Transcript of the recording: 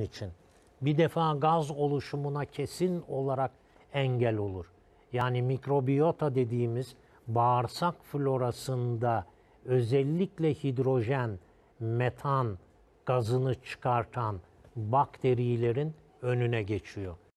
Onun için bir defa gaz oluşumuna kesin olarak engel olur. Yani mikrobiyota dediğimiz bağırsak florasında özellikle hidrojen, metan gazını çıkartan bakterilerin önüne geçiyor.